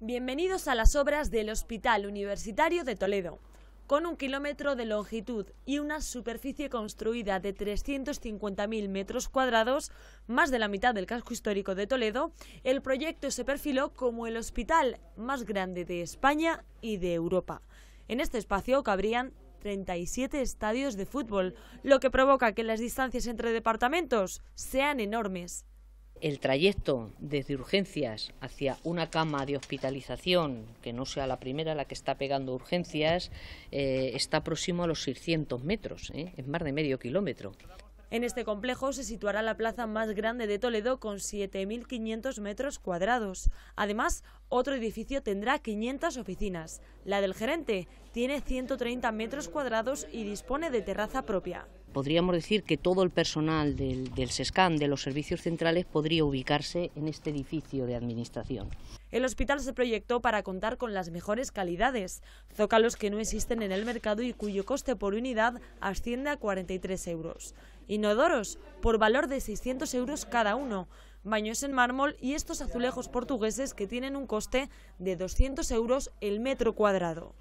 Bienvenidos a las obras del Hospital Universitario de Toledo. Con un kilómetro de longitud y una superficie construida de 350.000 metros cuadrados, más de la mitad del casco histórico de Toledo, el proyecto se perfiló como el hospital más grande de España y de Europa. En este espacio cabrían 37 estadios de fútbol, lo que provoca que las distancias entre departamentos sean enormes el trayecto desde urgencias hacia una cama de hospitalización, que no sea la primera la que está pegando urgencias, eh, está próximo a los 600 metros, ¿eh? es más de medio kilómetro. En este complejo se situará la plaza más grande de Toledo con 7.500 metros cuadrados. Además, otro edificio tendrá 500 oficinas. La del gerente tiene 130 metros cuadrados y dispone de terraza propia podríamos decir que todo el personal del, del de los servicios centrales, podría ubicarse en este edificio de administración. El hospital se proyectó para contar con las mejores calidades, zócalos que no existen en el mercado y cuyo coste por unidad asciende a 43 euros. Inodoros, por valor de 600 euros cada uno, baños en mármol y estos azulejos portugueses que tienen un coste de 200 euros el metro cuadrado.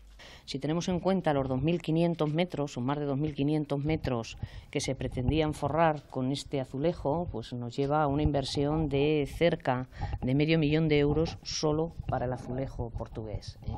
Si tenemos en cuenta los 2.500 metros, o más de 2.500 metros que se pretendían forrar con este azulejo, pues nos lleva a una inversión de cerca de medio millón de euros solo para el azulejo portugués. ¿eh?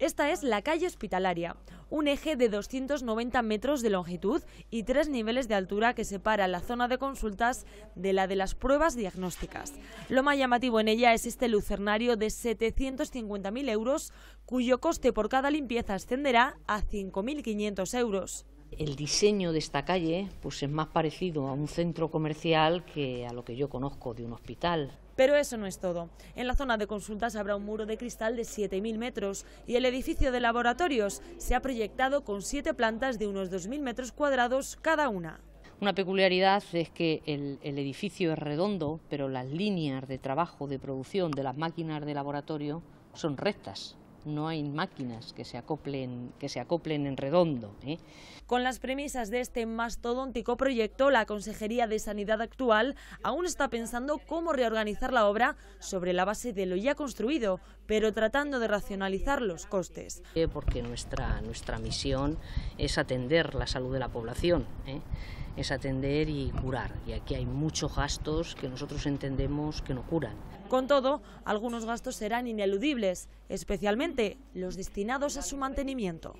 Esta es la calle hospitalaria, un eje de 290 metros de longitud y tres niveles de altura que separa la zona de consultas de la de las pruebas diagnósticas. Lo más llamativo en ella es este lucernario de 750.000 euros, cuyo coste por cada limpieza ascenderá a 5.500 euros. El diseño de esta calle pues es más parecido a un centro comercial que a lo que yo conozco de un hospital. Pero eso no es todo. En la zona de consultas habrá un muro de cristal de 7.000 metros y el edificio de laboratorios se ha proyectado con siete plantas de unos 2.000 metros cuadrados cada una. Una peculiaridad es que el, edificio es redondo, pero las líneas de trabajo, de producción de las máquinas de laboratorio son rectas no hay máquinas que se acoplen, que se acoplen en redondo. ¿eh? Con las premisas de este mastodóntico proyecto, la Consejería de Sanidad actual aún está pensando cómo reorganizar la obra sobre la base de lo ya construido, pero tratando de racionalizar los costes. Eh, porque nuestra, misión es atender la salud de la población, ¿eh? es atender y curar. Y aquí hay muchos gastos que nosotros entendemos que no curan. Con todo, algunos gastos serán ineludibles, especialmente los destinados a su mantenimiento.